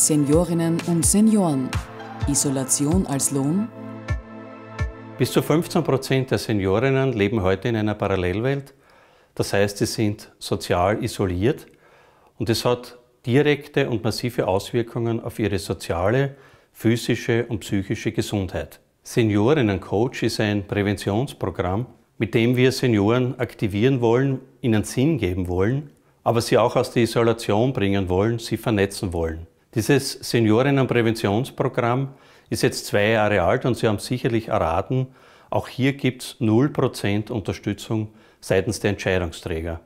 Seniorinnen und Senioren. Isolation als Lohn? Bis zu 15 Prozent der Seniorinnen leben heute in einer Parallelwelt. Das heißt, sie sind sozial isoliert und es hat direkte und massive Auswirkungen auf ihre soziale, physische und psychische Gesundheit. Seniorinnen-Coach ist ein Präventionsprogramm, mit dem wir Senioren aktivieren wollen, ihnen Sinn geben wollen, aber sie auch aus der Isolation bringen wollen, sie vernetzen wollen. Dieses Seniorinnenpräventionsprogramm ist jetzt zwei Jahre alt und Sie haben sicherlich erraten, auch hier gibt es 0% Unterstützung seitens der Entscheidungsträger.